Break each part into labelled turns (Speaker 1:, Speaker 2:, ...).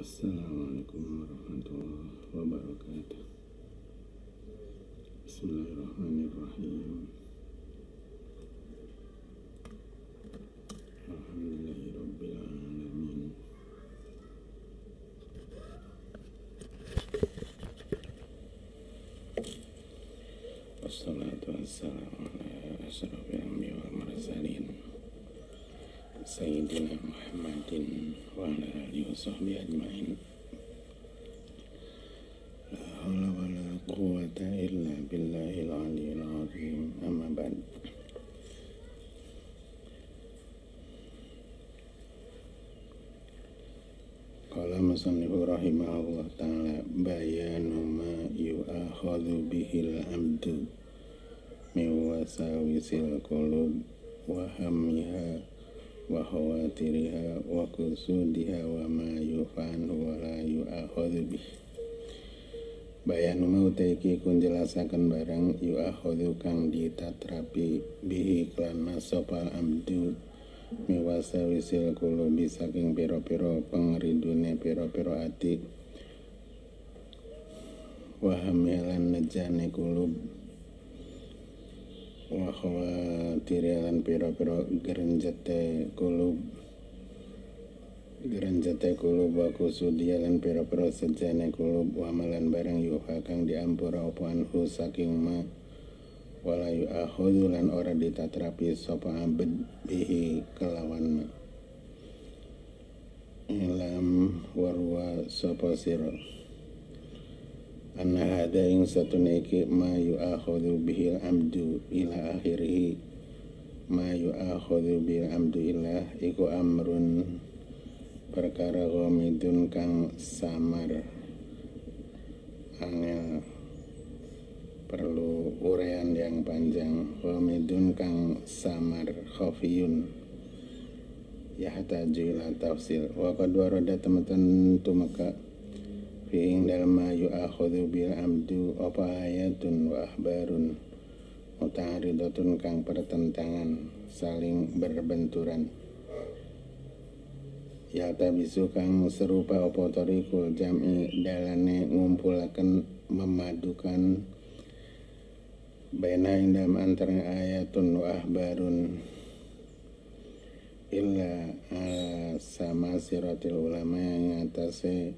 Speaker 1: السلام عليكم ورحمة الله وبركاته بسم الله الرحمن الرحيم wasahbihi ajma'in la hawla wa la billahi al-aliyyil azim amma ba'd Qala Allah taala bayanu ma yu'akhadhu bihi al-amdu min wasawisil qulub wa وخواترها وقصودها ma يفعل wa يؤخذ به Bayan mau teki kun jelasakan barang yu akhodu kang ditatrapi bihi klan masopal abdu miwasa wisil kulubi saking piro-piro pengridune piro-piro ati wahamilan nejane kulub wa khawatiri lan pira-pira grenjete kulub grenjete kulub wa kusudia lan pira-pira sejane kulub wa barang yuha kang diampura apa anhu saking ma wala yu'akhudhu lan ora ditatrapi sapa abid bihi kelawan ma ilam warwa sapa sirah anna hada ing satu iki ma yu'akhadhu bihil amdu ila akhirih ma yu'akhadhu bil amdu ila iku amrun perkara ghamidun kang samar angel perlu urean yang panjang ghamidun kang samar khafiyun yahtaju ila tafsir wa qad warada teman-teman tumeka Fiing dalam ma yu'akhudhu bil amdu apa ayatun wa ahbarun dotun kang pertentangan saling berbenturan Ya bisu kang serupa opo torikul jam'i dalane ngumpulaken memadukan Baina indam antara ayatun wa ahbarun Illa ala sama siratil ulama yang atasnya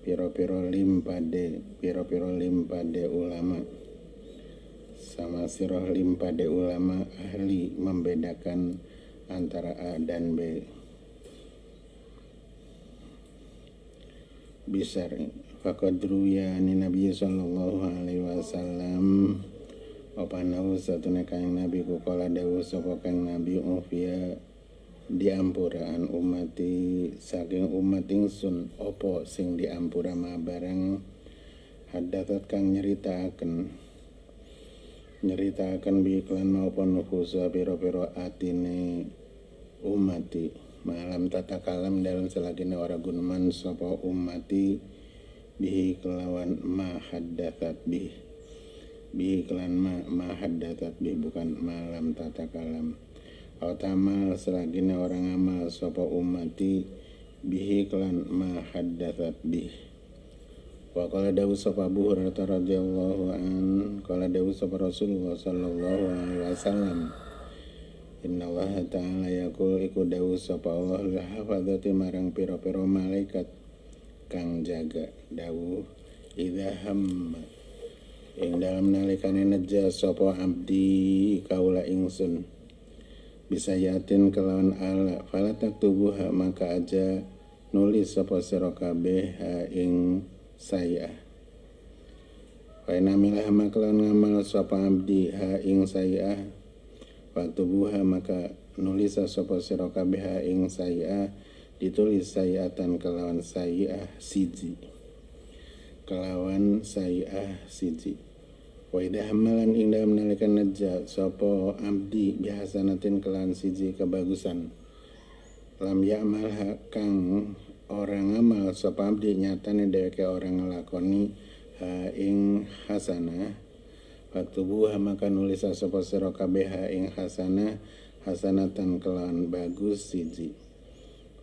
Speaker 1: piro-piro lim pade piro-piro lim pade ulama sama siroh lim pade ulama ahli membedakan antara A dan B bisar faqad ya ni nabi sallallahu alaihi wasallam opanau satu nekang nabi kukola dewu sopokan nabi ufiyah umat umati saking umat ingsun opo sing diampura ma barang hadatat kang nyerita akan biklan maupun nufusa piro-piro atine umati malam tata kalam dalam selagini ora gunuman sopo umati bihi kelawan ma hadatat bih bihi kelan ma ma hadatat bih bukan malam tata kalam Otama selagina orang amal sopo umati bihi klan ma haddatsat bih. Wa kala dawu sopo buhur rata radiyallahu an kala dawu sopo Rasulullah sallallahu alaihi wasallam Inna Allah ta'ala yakul iku dawu sopo Allah la marang piro-piro malaikat kang jaga dawu idza hamma ing dalam nalikane nejas sopo abdi kaula ingsun bisa yatin kelawan ala falatak tubuh maka aja nulis sapa sira kabeh ing saya Fa milah maka lawan ngamal sapa abdi ha ing saya Waktu tubuha maka nulis sapa sira kabeh ing saya ditulis sayatan kelawan saya siji kelawan saya siji wa amalan hamalan dalam nalikan najja sopo abdi natin kelan siji kebagusan lam ya'mal kang orang amal Sopo abdi nyatane dheweke orang ngelakoni ha ing Waktu buah maka nulis sopo sira beha ing hasana, hasanatan kelan bagus siji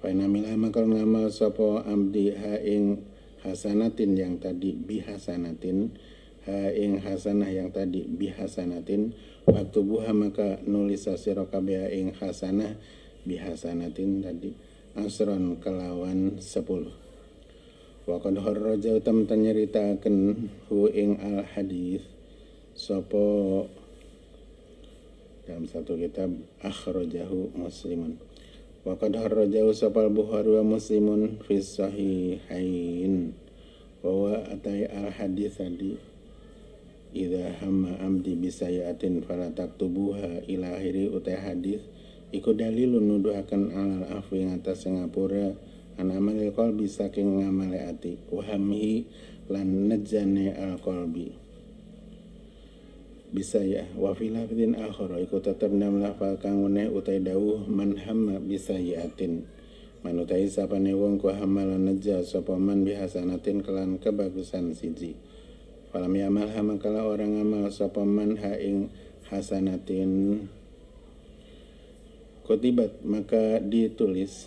Speaker 1: fa namila maka ngamal sopo abdi ha ing hasanatin yang tadi bihasanatin ing hasanah yang tadi bihasanatin waktu buha maka nulisasi sira kabeh ing hasanah bihasanatin tadi asron kelawan sepuluh wa roja utam utam ken hu ing al hadis sopo dalam satu kitab akhrajahu muslimun wa horro jauh sopal bukhari wa muslimun fi sahihain wa atai al hadis tadi Iza hamma amdi bisayatin fala taktubuha ila akhiri utai hadis iku dalilun nuduhakan alal yang atas singapura an amalil saking ngamale ati wahamhi lan najane al kolbi bisa ya wafilah fitin lafdin akhara iku nam lafal utai dawuh man hamma bisayatin manutai sapa wong ku lan naja sapa man bihasanatin kelan kebagusan siji Falam yamal hamakala orang amal sapa man ha ing hasanatin Kutibat maka ditulis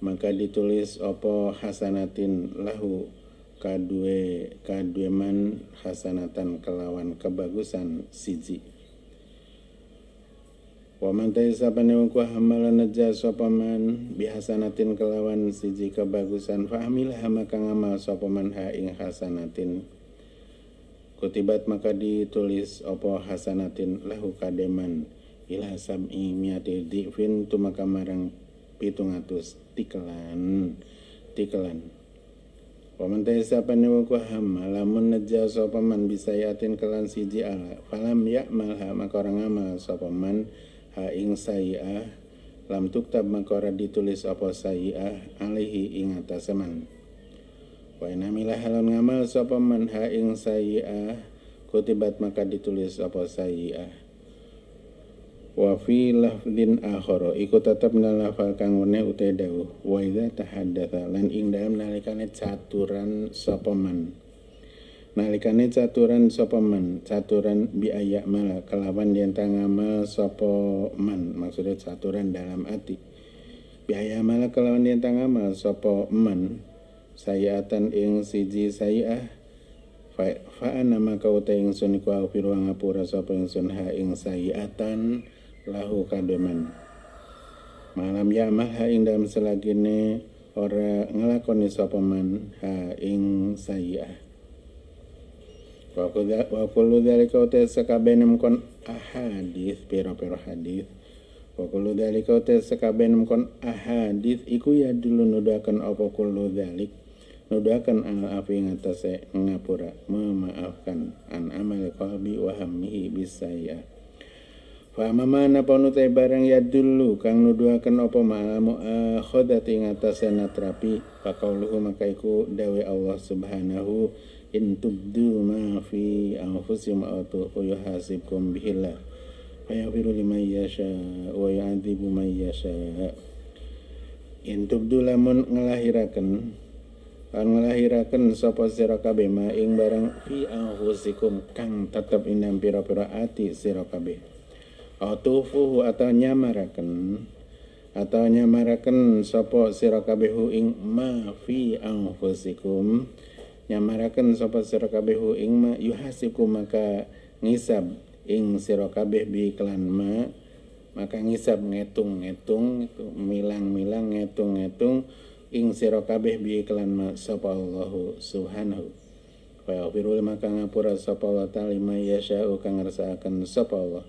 Speaker 1: maka ditulis opo hasanatin lahu kadue kadue man hasanatan kelawan kebagusan siji Waman taisapane wong kuah hamala neja sopaman natin kelawan siji kebagusan fahmil maka ngamal sopaman ha ing hasanatin Kutibat maka ditulis opo hasanatin lahu kademan ila sab'i miyati di'fin tumaka marang pitung atus tikelan tikelan Paman teh siapa ni kuah hamala mun neja sopaman bisa yatin kelan siji ala falam yak malha maka orang amal sopaman ha ing sayi'ah lam tuktab makora ditulis apa sayi'ah alihi ing ataseman wa inamilah halon ngamal sapa man ha ing sayi'ah kutibat maka ditulis apa sayi'ah wa fi lafdin akhara iku tetap nalafal kang wene utai dawuh wa idza tahaddatsa lan ing dalem nalikane caturan sapa man Nalikane caturan sapa man, caturan biaya malah kelawan yentang amal sapa man, maksudnya caturan dalam hati biaya malah kelawan yentang amal sapa man, sayatan ing siji sayah fa ana kau uta ingsun iku afiru ngapura sapa sun ha ing sayatan lahu kademan. Malam ya maha ing dalam selagine ora ngelakoni sapa man ha ing sayah wa kullu dhalika utesa kabene kon ahadith pero-pero hadith wa kullu dhalika utesa kabene kon ahadith iku ya dulu nudakan apa kullu dhalik nudakan ala eh, api ngatase ngapura memaafkan an amal qalbi wa hammihi bisaya fa mama mamana panutai barang ya dulu kang nuduhaken apa ma'amu akhodati ngatase natrapi fa makaiku maka dawe Allah subhanahu Intuk tubdu ma fi anfusikum aw tuhasibkum يحاسبكم به الله فيغفر لمن يشاء ويعذب من يشاء إن تبدوا lamun ngelahiraken lan ngelahiraken sapa sira kabeh ma ing barang fi anfusikum kang tetep inam pira-pira ati sira kabeh tufuhu atau nyamaraken atau nyamaraken sapa sira kabeh ing ma fi anfusikum nyamaraken sapa sira kabeh hu ing ma yuhasiku maka ngisab ing sira kabeh bi kelan ma maka ngisab ngetung-ngetung milang-milang ngetung-ngetung ing sira kabeh bi kelan ma sapa Allahu subhanahu wa ta'ala maka ngapura sapa Allah ta'ala ma yasha'u kang ngersakaken sapa Allah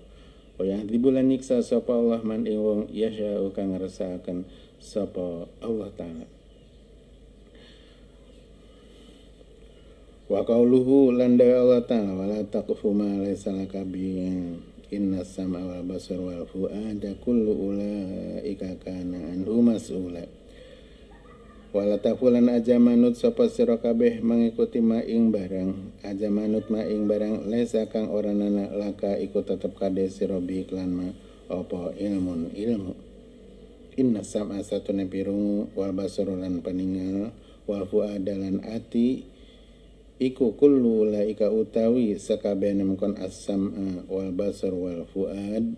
Speaker 1: wa yahdibu lan niksa sapa Allah man ing wong yasha'u kang ngersakaken sapa Allah ta'ala wa qauluhu lan Allah ta'ala wala taqfu ma laysa laka inna sama wal basar wal fuada kullu ulaika kana anhu mas'ula wala tafulan aja manut sapa sira kabeh mengikuti maing barang aja manut maing barang lesa kang ora nanak laka ikut tetep kade sira bi iklan ma apa ilmun ilmu inna sama satu nepirung wal basar lan paningal wal fuada lan ati iku kullu laika utawi sakabehane mengkon as-sam'a wal basar wal fuad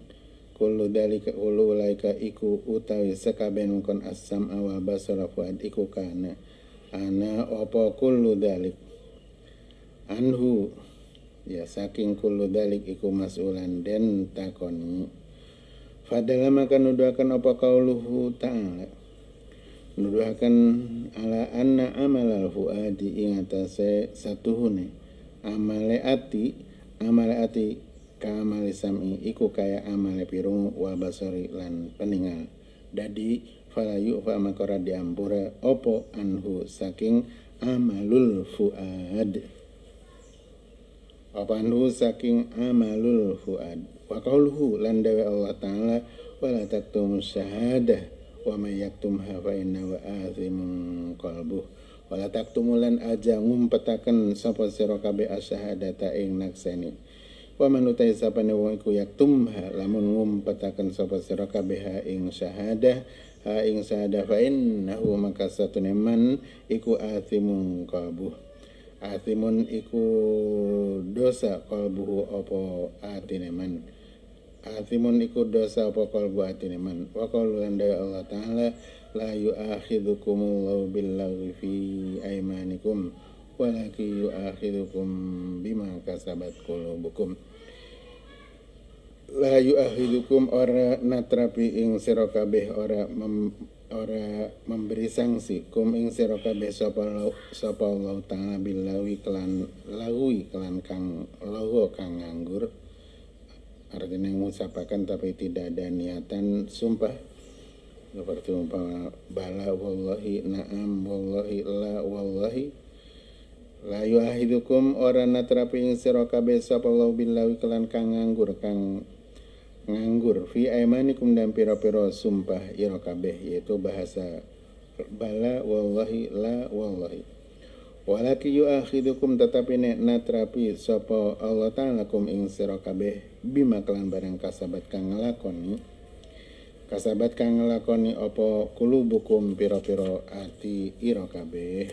Speaker 1: kullu dalika kullu laika iku utawi sakabehane mengkon as-sam'a wal basar wal fuad iku kana ana apa kullu dalik anhu ya saking kullu dalik iku mas'ulan den takoni fadala maka nuduhaken apa kauluhu ta'ala nuduhakan ala anna amalal fuadi ing satu satuhune amale ati amale ati kamale sam'i iku kaya amale pirung wa basari lan peningal dadi fala yu'fa makara diampura opo anhu saking amalul fuad apa anhu saking amalul fuad wa qauluhu lan Allah taala wala taktum syahadah wa ومن يكتمها wa آثم قلبه wala taktumulan aja ngumpetaken sapa sira kabeh asyhadata ing nakseni wa man utai ne wong iku yaktumha lamun ngumpetaken sapa sira kabeh ing syahadah ha ing syahadah fa innahu maka satune man iku athimun qabuh athimun iku dosa qalbuhu apa atine man Atimun iku dosa apa kalbu atine man. Wa qaululan dari Allah Ta'ala la yu'akhidhukumullahu billahi fi aimanikum walaki yu'akhidukum bima kasabat kulubukum La yu'akhidukum ora natrapi ing sira ora mem, ora memberi sanksi kum ing sira kabeh sapa sapa Allah Ta'ala billawi kelan lawi kelan kang logo kang nganggur artinya mengusapakan tapi tidak ada niatan sumpah seperti umpama bala wallahi na'am wallahi la wallahi la yuahidukum orang natrapi ing sira kabeh sapa Allah billahi kelan kang nganggur kang nganggur fi aimanikum dan pira-pira sumpah irokabe yaitu bahasa bala wallahi la wallahi Walaki yu'akhidukum tetapi nek natrapi sopo Allah Ta'ala kum ing sira kabeh bima kelan barang kasabat kang ngelakoni kasabat kang ngelakoni opo kulubukum piro piro ati ira kabeh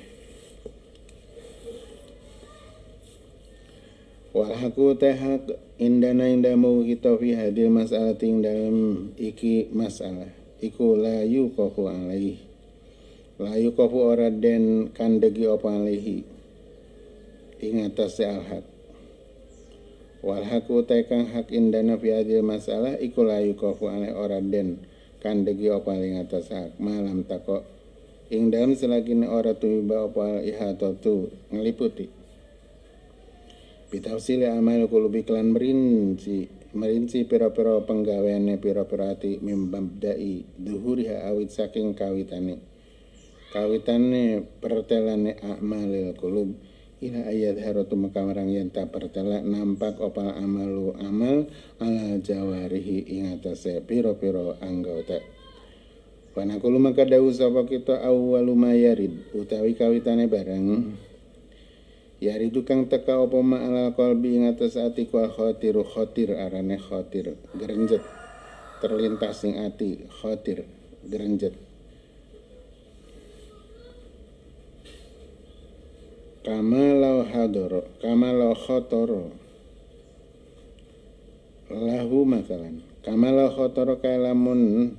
Speaker 1: Walhaku tehak indana indamu kita fi hadil masalah ting dalam iki masalah iku layu koku alaih layu kofu ora den kandegi opa lehi ing atas ya al wal tekang hak indana fi masalah iku layu kofu ale ora den kandegi opa ing atas hak malam takok ing dalam ne ora tumiba opa tu ngeliputi bitafsili amal kulubi klan merinci merinci pera pera penggaweane pera pira hati mimbabdai duhuriha awit saking kawitane kawitane pertelane amalil kulub ila ayat haratu makamarang yang tak pertela nampak opal amalu amal ala jawarihi ingatase piro-piro anggota kulu maka dawu sapa kita awwalu mayarid utawi kawitane bareng Yari tukang teka opo ma'ala kolbi ingatase atas ati kual khotiru khotir arane khotir Gerenjet terlintas ing ati khotir gerenjet kamalau hadoro kamalau khotoro lahu masalan kamalau khotoro kalamun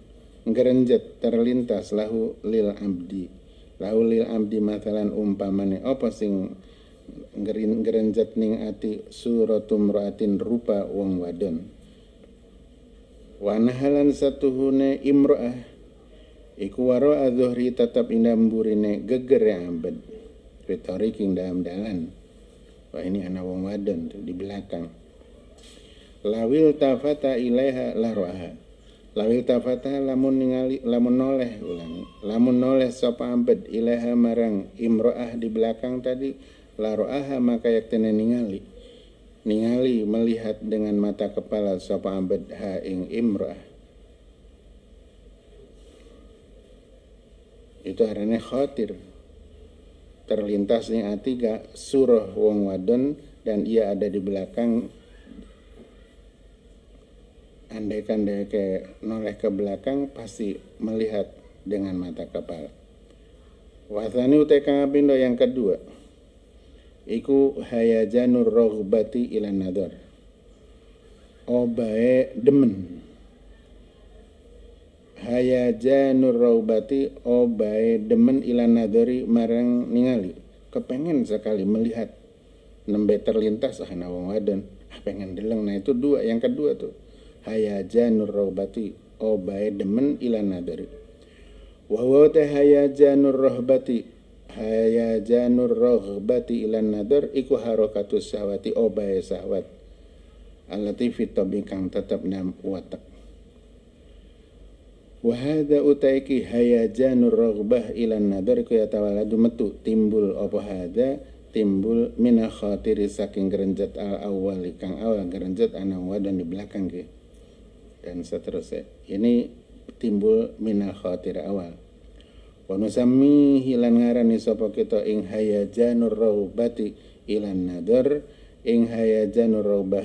Speaker 1: ngerenjet terlintas lahu lil amdi, lahu lil amdi masalan umpamane apa sing ngerenjet ning ati suratum raatin rupa uang wadon wanahalan satuhune imroah iku waro adzuhri tetap inamburine geger ya abad retorik yang dalam-dalan wah ini anak wong wadon tuh di belakang lawil tafata ilaiha larwaha lawil tafata lamun ningali lamun noleh ulangi lamun noleh sapa ambed ilaiha marang imroah di belakang tadi larwaha maka yaktene ningali ningali melihat dengan mata kepala sapa ambed ha ing imroah itu arane khawatir terlintasnya A3 surah wong wadon dan ia ada di belakang andaikan dia ke noleh ke belakang pasti melihat dengan mata kepala wasani utekang abindo yang kedua iku hayajanur rohbati ilan nador obae demen hayajanur raubati obae oh demen Ilan nadari marang ningali kepengen sekali melihat nembe terlintas ah wong wadon ah, pengen deleng nah itu dua yang kedua tuh hayajanur raubati obae oh demen Ilan nadori wa teh hayajanur rahbati hayajanur rahbati Ilan nadar iku harokatus sawati obae oh sawat alati fitobi kang tetep nam watak wahada utaiki hayajanur raghbah ilan nadar kaya tawaladu metu timbul apa hada timbul mina khatiri saking gerenjat al awal kang awal gerenjat anawa dan di belakang ke dan seterusnya ini timbul mina khawatir awal wa nusammi hilan ngarani sopo kita ing hayajanur raghbati ilan nadar ing hayajanur raghbah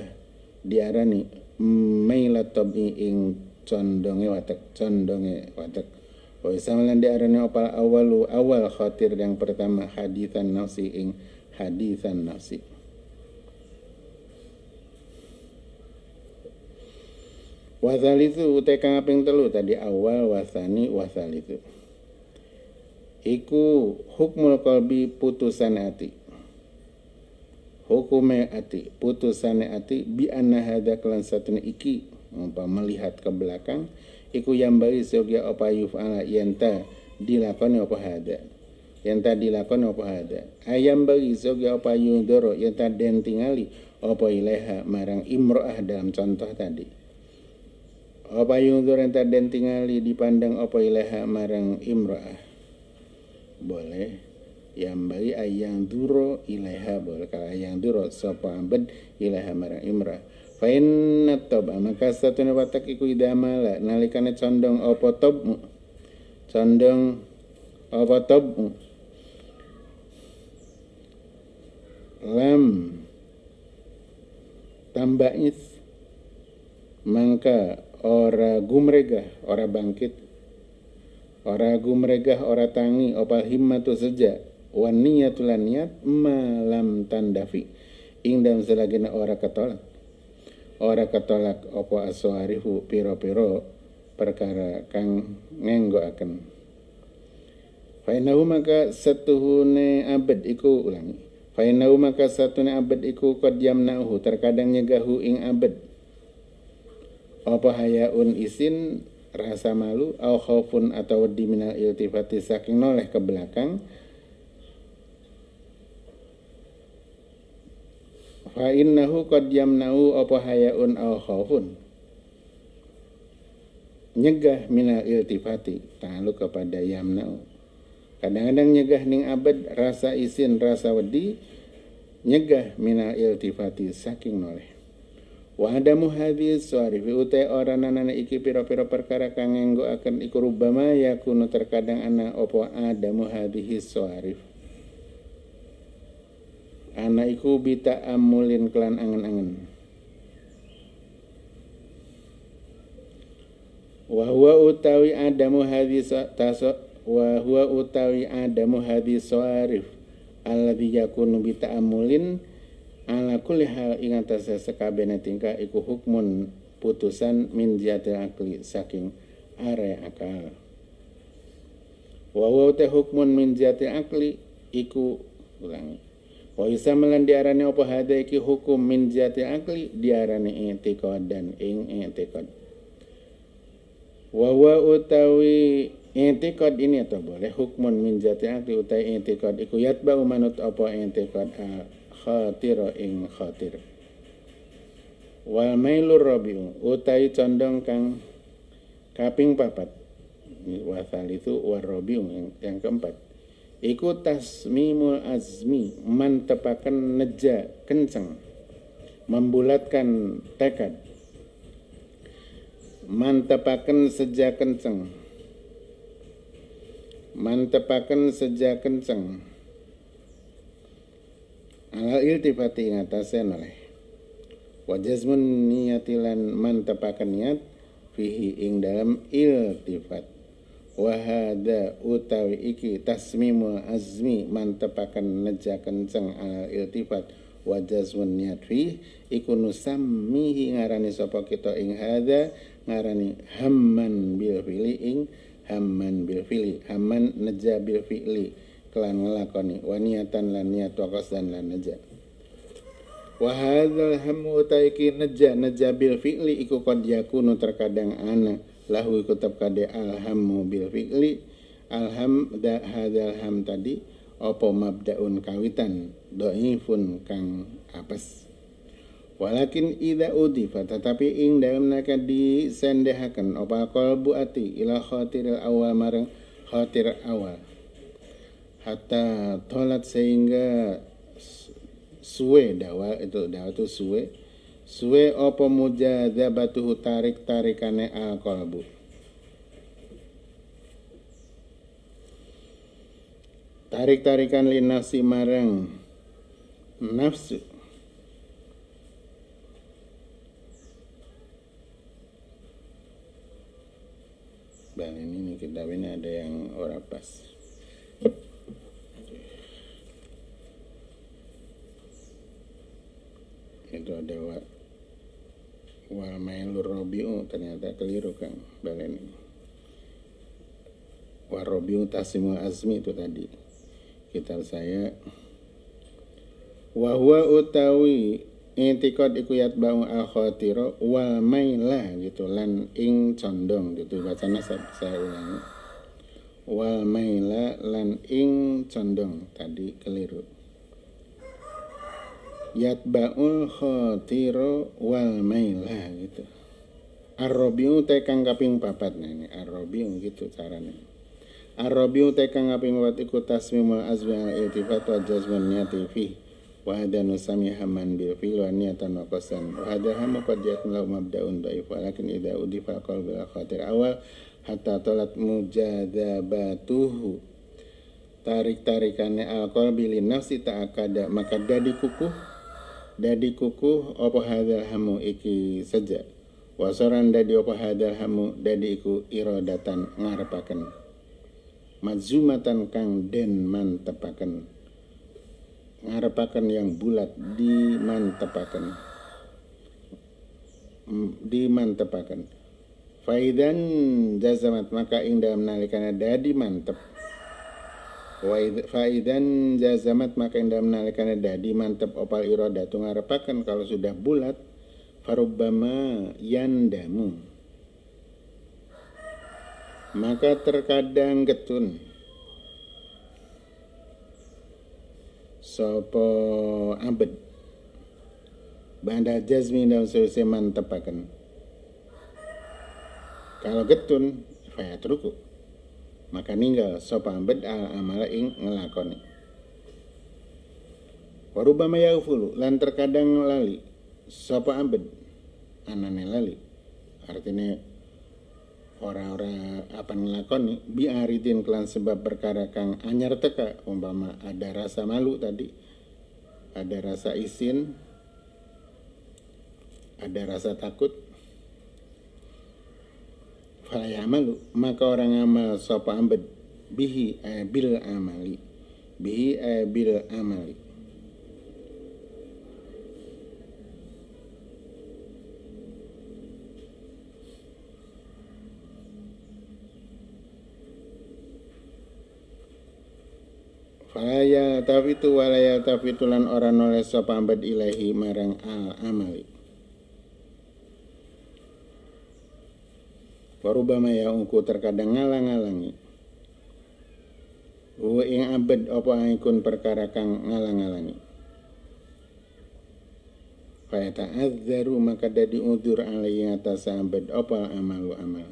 Speaker 1: diarani mailatobi ing condonge watak condonge watak wa isamalan di arane opal awalu awal khatir yang pertama hadisan nafsi ing hadisan nafsi wasal itu kang aping telu tadi awal wasani wasal itu, Iku hukmul kolbi putusan hati. Hukume ati putusan ati bi anna hadza kelan iki apa melihat ke belakang iku yang bari sogya apa yuf'ala yenta dilakoni apa hada yenta dilakoni apa hada ayam bari sogya apa yudoro yenta den tingali apa ilaiha marang imro'ah dalam contoh tadi apa yudoro yenta den tingali dipandang apa ilaiha marang imro'ah boleh yang bari ayang duro ilaiha boleh kalau ayang duro sapa abad ilaiha marang imro'ah Fa'inna tob maka satune watak iku idamala nalikane condong apa tob condong apa tob lam tambahnya mangka ora gumrega ora bangkit ora gumrega ora tangi opal himmatu seja wan niat malam tandafi ing dalam selagina ora ketolak ora ketolak opo aswarihu piro-piro perkara kang akan. fainau maka hune abad iku ulangi fainau maka satune abad iku qad nahu terkadang nyegahu ing abad Opo hayaun isin rasa malu au khaufun atau diminal iltifati saking noleh ke belakang fa innahu qad yamna'u apa hayaun aw khaufun nyegah minal iltifati ta'aluk kepada yamna'u kadang-kadang nyegah ning abad rasa isin rasa wedi nyegah minal iltifati saking noleh wa adamu hadis suarifi utai orang nanana iki piro-piro perkara kangen gua akan iku rubama yakunu terkadang ana opo adamu hadis suarifi ana iku bita amulin kelan angen-angen wa utawi adamu hadis taso wa utawi adamu hadis sarif alladhi yakunu bita amulin ala kulli hal ing atas sekabehane tingkah iku hukmun putusan min akli saking are akal wa huwa hukmun min jati akli iku ulangi Wa yusamlan diarani apa hada iki hukum min jati akli diarani i'tikad dan ing i'tikad. Wa wa utawi i'tikad ini atau boleh hukmun min jati akli utawi i'tikad iku yatba manut apa i'tikad khatira ing khatir. Wa mailur rabiu utai condong kang kaping papat wasal itu war rabiu yang keempat Iku tasmimul azmi mantepakan neja kenceng membulatkan tekad mantepakan seja kenceng mantepakan seja kenceng Alal iltifati ngatasen oleh wajazmun niatilan mantepakan niat fihi ing dalam iltifat wahada utawi iki tasmimu azmi mantepakan neja kenceng al iltifat wa jazmun niat fi iku nusammihi ngarani sopo kita ing hada ngarani hamman bil fili ing hamman bil fili hamman neja bil fili kelan ngelakoni wa niatan lan niat wakos dan lan neja wahada hadzal utawi neja neja bil fi'li iku qad terkadang anak lahu tetap kade alham mobil fikli alham da hadal ham tadi opo mabdaun kawitan dhaifun kang apes walakin ida udifa tetapi ing dalam naka disendehaken opa qalbu ati ila khatiril awal marang khatir awal hatta tolat sehingga suwe dawa itu dawa itu suwe suwe apa mujadzabatuhu tarik tarikane al tarik tarikan linasi marang nafsu Bang ini nih kita ini ada yang ora pas. Itu ada wal mailur robiu oh, ternyata keliru kan baleni wa robiu oh, tasimu azmi itu tadi kitab saya huwa utawi intikot iku bang al Wah wa maila gitu lan ing condong gitu bacana saya, saya ulangi wa maila lan ing condong tadi keliru yatbaul khatiro wal maila ah, gitu arrobiu te kaping papat nah ini arrobiu gitu caranya arrobiu te kaping papat iku ma azmi al iltifat wa jazman niyati fi wa hada nusami haman bil fi wa niyatan wa qasan wa hada hama qad yatmlau mabda'un da'if walakin idha udifa qal bil khatir awal hatta tolat mujadabatuhu tarik-tarikannya alkohol bilin nafsi tak akada maka dadi kukuh dadi kuku apa hadal hamu iki saja wasoran dadi apa hadal hamu dadi iku irodatan ngarepaken mazumatan kang den mantepaken ngarepaken yang bulat di di mantepaken faidan jazamat maka ing dalam nalikana dadi mantep Faidan jazamat maka indah menalikannya dadi mantep opal iroda tu ngarepakan kalau sudah bulat farubama yandamu maka terkadang getun sopo abed banda jazmi dalam mantep akan kalau getun fayatruku maka ninggal sapa ambed al amala ing ngelakoni Waruba mayaufulu, lan terkadang lali sapa ambed anane lali artinya orang-orang apa ngelakoni biaritin kelan sebab perkara kang anyar teka umpama ada rasa malu tadi ada rasa isin ada rasa takut fala ya'malu maka orang amal sapa ambet bihi eh, bil amali bihi eh, bil amali Falaya tafitu walaya tulan orang oleh sapa ambed ilahi marang al amali Farubama ya ungku terkadang ngalang-alangi. Uwe ing abad apa ikun perkara kang ngalang-alangi. ta'adzaru maka dadi udhur alaihi atas abad apa amalu amal.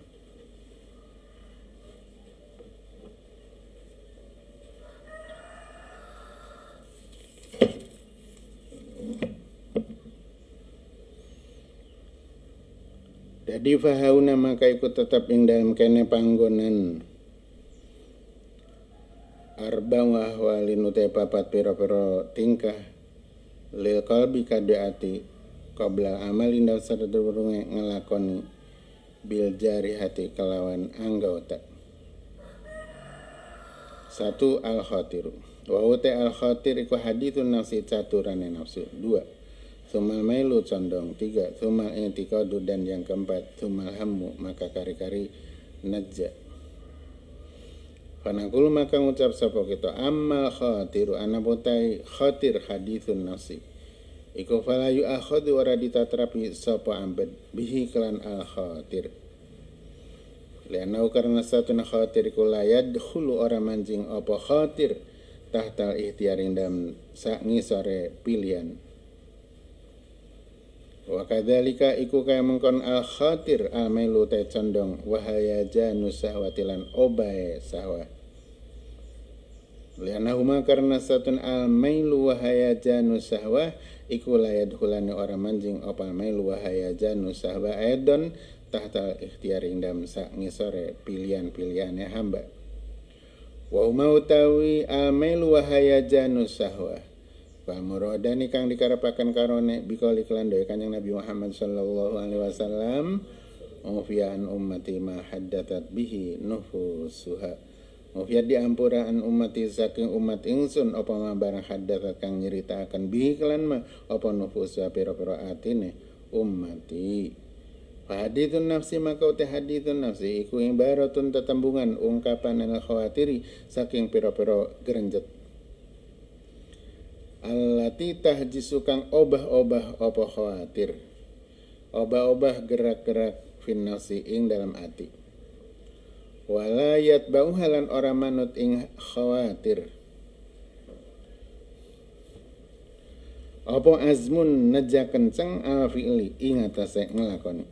Speaker 1: Jadi fahauna maka ikut tetap ing dalam kene panggonan. Arba wa ahwalin utai papat piro-piro tingkah. Lil kalbi kadeati. kobla amal indah sarta terburung ngelakoni. Bil jari hati kelawan anggota. Satu al-khatiru. Wa utai al-khatir iku hadithun nafsi caturane nafsu. Dua Sumal melu condong tiga Sumal intikadu dan yang keempat Sumal hamu maka kari-kari najja gulu maka ngucap sapa kita amma khatiru anabutai khatir hadithun nasi Iku falayu akhadu ora ditatrapi sapa ambed Bihi kelan al khatir Lianau karena satu na khatir kula hulu orang mancing apa khatir tahtal ihtiarin dalam sak ngisore pilihan wa kadzalika iku kaya mengkon al khatir al te condong wahaya janu sahwatilan obae sahwa Lianahuma karena satun al mailu wahaya janu sahwa iku layad hulani orang manjing opa mailu wahaya janu sahwa edon tahta ikhtiar indam sak ngisore pilihan-pilihannya hamba wa utawi al mailu wahaya janu sahwa Pamurada nih kang dikarapakan karone bikauli kelan dawuh yang Nabi Muhammad sallallahu alaihi wasallam Ufiyan ummati ma haddatat bihi nufusuha Ufiyan diampura an ummati saking umat insun, opo ma barang haddatat kang akan bihi kelan ma apa nufusuha pira-pira atine ummati Hadithun nafsi maka uti hadithun nafsi iku barotun tetembungan ungkapan al khawatiri saking pero-pero gerenjet Alati tahjisu obah-obah opo khawatir. Obah-obah gerak-gerak finnasi ing dalam ati. Walayat bau halan ora manut ing khawatir. Opo azmun neja kenceng al fi'li ing atase ngelakoni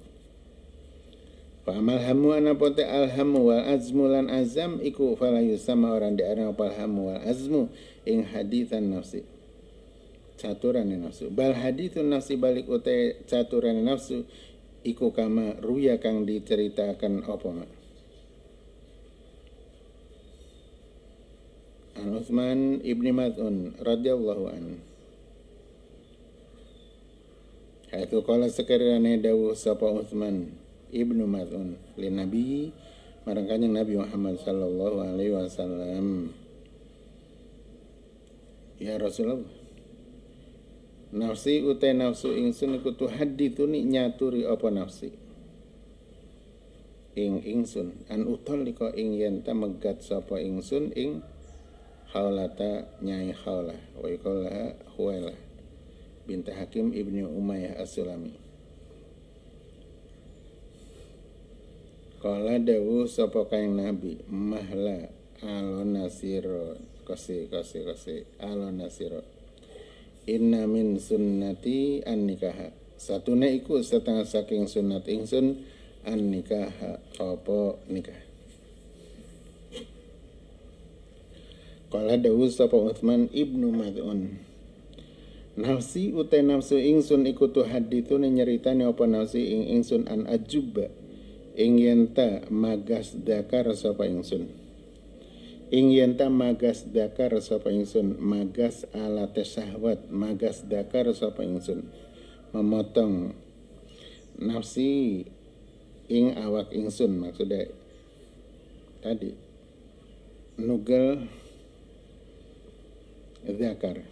Speaker 1: Fa amal hamu ana pote alhamu wal azmu lan azam iku fala yusama orang diarani opal hamu wal azmu ing hadithan nafsi caturan nafsu bal haditsun nafsi balik utai caturan nafsu iku kama ruya kang diceritakan apa mak An Utsman ibni Mas'un radhiyallahu an. Haitsu qala sekiranya dawuh sapa Utsman ibnu Mas'un li Nabi marang kanjeng Nabi Muhammad sallallahu alaihi wasallam. Ya Rasulullah Nafsi utai nafsu ingsun iku ni nyaturi apa nafsi. Ing ingsun an utol liko ing yenta megat sapa ingsun ing haulata nyai haula, wa ikolaha huwailah binti Hakim Ibnu Umayyah As-Sulami. Kala dawu sapa kain nabi mahla alona nasiro, kasi kasi kasi alona nasiro inna min sunnati an nikaha satune iku setengah saking sunat ingsun an nikaha apa nikah Kala dahu sapa Uthman ibnu Mad'un Nafsi utai nafsu ingsun iku tu hadithune nyeritani apa nafsi ing ingsun an ajuba ing magas dakar sapa ingsun ing yenta magas dakar sapa ingsun magas ala tesahwat magas dakar sapa ingsun memotong nafsi ing awak ingsun maksudnya tadi nugel zakar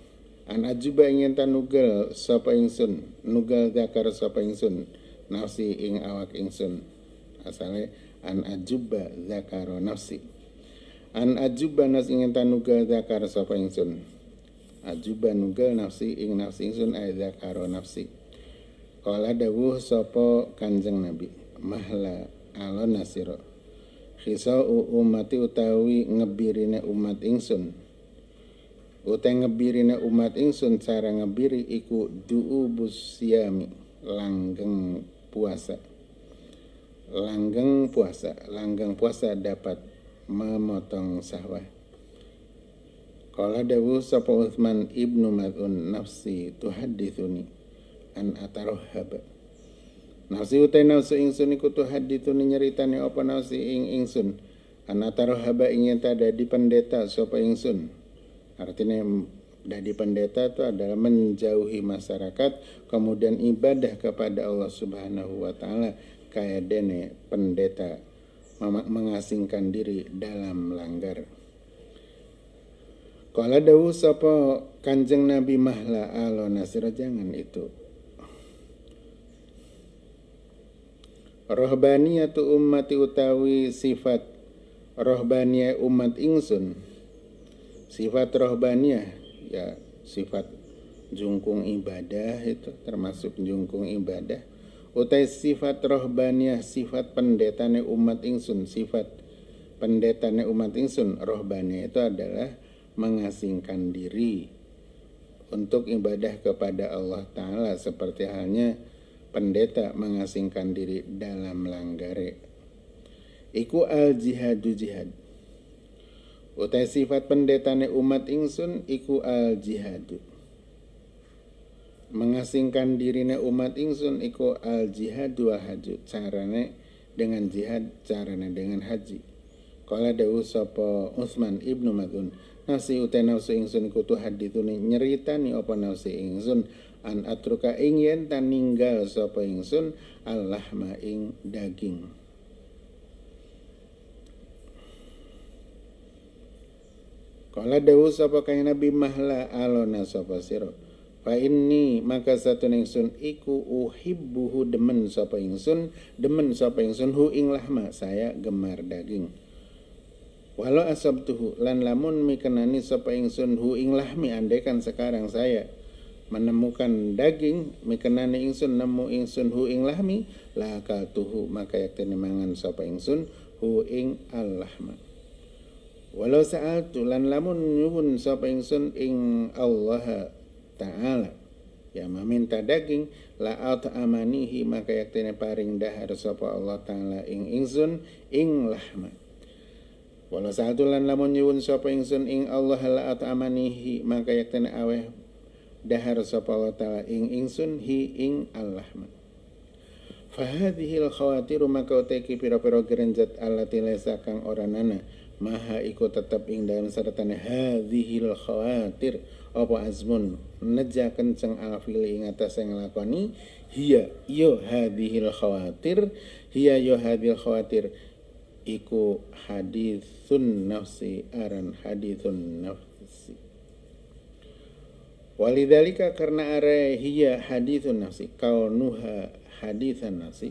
Speaker 1: an ajuba ingin yenta nugel sapa ingsun nugel zakar sapa ingsun nafsi ing awak ingsun asale an ajuba zakaro nafsi An ajuban nas ingin tanugal zakar sapa ingsun. Ajuban nugal nafsi ing nafsi ingsun ay zakar nafsi. Kala dawuh sapa Kanjeng Nabi, mahla alon nasiro. Khisau umati utawi ngebirine umat ingsun. uteng ngebirine umat ingsun cara ngebiri iku duubus siami langgeng puasa. Langgeng puasa, langgeng puasa dapat memotong sawah. Kala dewu sapa Utsman ibnu Mad'un nafsi tuhadithuni an atarohab. Nafsi utai nafsu ingsun iku tuhadithuni nyeritani apa nafsi ing ingsun. An atarohaba ingin tak di pendeta sapa ingsun. Artinya dadi pendeta itu adalah menjauhi masyarakat kemudian ibadah kepada Allah Subhanahu wa taala kayak dene pendeta mengasingkan diri dalam langgar. Kala dawu sapa Kanjeng Nabi Mahla alo nasir jangan itu. Rohbaniyatu ummati utawi sifat rohbaniyah umat ingsun. Sifat rohbaniyah ya sifat jungkung ibadah itu termasuk jungkung ibadah utai sifat rohbaniyah sifat pendetane umat ingsun sifat pendetane umat ingsun rohbaniyah itu adalah mengasingkan diri untuk ibadah kepada Allah Ta'ala seperti halnya pendeta mengasingkan diri dalam langgare iku al jihadu jihad utai sifat pendetane umat ingsun iku al jihadu mengasingkan dirine umat ingsun iku al jihad dua haji carane dengan jihad carane dengan haji kala dewu sapa Utsman ibnu Madun nasi uta nafsu ingsun kutu haditune nyeritani apa nafsu ingsun an atruka ing yen tan ninggal sapa ingsun Allah ma ing daging Kala dewu sapa kain Nabi mahla alona sapa sirat Fa inni maka satu ingsun iku uhibbuhu demen sapa ingsun, demen sapa ingsun hu ing lahma saya gemar daging. Walau asabtuhu lan lamun mikenani sapa ingsun hu ing lahmi andekan sekarang saya menemukan daging mikenani ingsun nemu ingsun hu ing lahmi la tuhu maka yaktene mangan sapa ingsun hu ing al-lahma. Walau saat lan lamun nyubun sapa ingsun ing Allah ta'ala ya meminta daging la amanihi maka yaktina paring dahar sapa Allah taala ing ingsun ing lahma walau satu lan lamun nyuwun sapa ingsun ing Allah la amanihi maka yaktina aweh dahar sapa Allah taala ing ingsun hi ing allahma Fahadihil khawatir maka uteki piro-piro gerenjat Allah lesa kang oranana Maha ikut tetap ing dalam sertane hadihil khawatir apa azmun nejaken ceng alfil ing atase nglakoni hiya yo hadihil khawatir hiya yo hadihil khawatir iku hadithun nafsi aran hadithun nafsi walidhalika karena are hiya hadithun nafsi kaunuha hadithan nafsi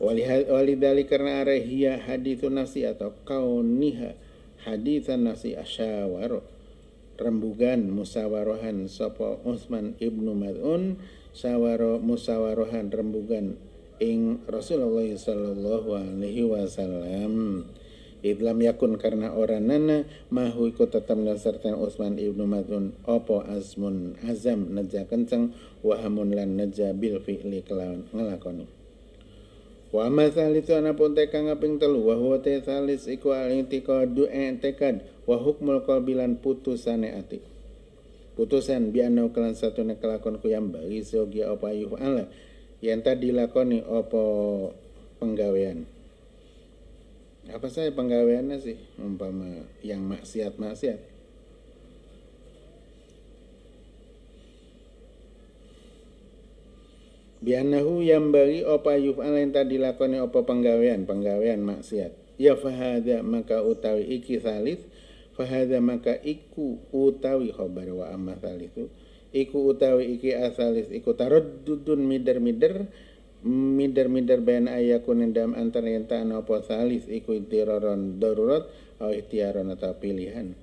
Speaker 1: walidhalika karena are hiya hadithun nafsi atau kau kauniha hadithan nafsi asyawaro rembugan musawarohan sopo Utsman ibnu Mad'un sawaro musawarohan rembugan ing Rasulullah sallallahu alaihi wasallam Idlam yakun karena orang nana mahu ikut tetap nasartan Utsman ibnu Madun opo azmun azam neja kenceng wahamun lan neja bil fi'li kelawan ngelakoni Wa itu ana pun teka ngaping telu wa huwa te salis iku al intiqadu intiqad wa hukmul qalbilan putusane ati. Putusan bi anna kelan nek kelakon ku yang bagi sogi apa yuh ala yen ta dilakoni apa penggawean. Apa saya penggaweannya sih umpama yang maksiat-maksiat biannahu yang bagi apa yuf alain tadi lakoni apa penggawean penggawean maksiat ya fahadha maka utawi iki salis fahadha maka iku utawi khobar wa amma salisu iku utawi iki asalis iku tarot dudun mider-mider mider-mider bayan ayakun endam antar yang tak apa salis iku itiroron darurat atau ihtiaron atau pilihan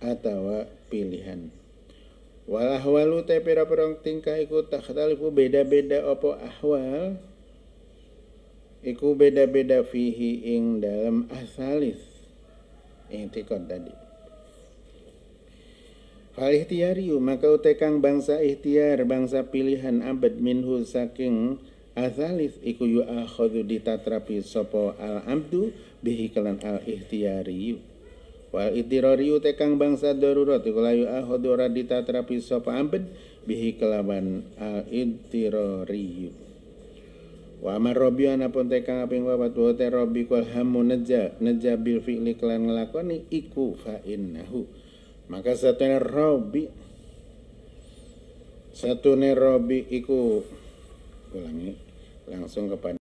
Speaker 1: atau pilihan Wal ahwalu te pira-pira tingkah iku takhtalifu beda-beda opo ahwal iku beda-beda fihi ing dalam asalis intikot tadi fal ihtiyariyu maka utekang bangsa ikhtiar bangsa pilihan abad minhu saking asalis iku yu'akhadhu ditatrapi sopo al abdu bihi kalan al ihtiyariyu wal itirariu tekang bangsa darurat layu ahadu ora ditatrapi sapa amped bihi kelawan al itirori wa amar ana anapun tekang aping wabat wa te robi kul hamu naja naja bil fi'li kelan nglakoni iku fa innahu maka Robi, satu satune Robi iku ulangi langsung kepada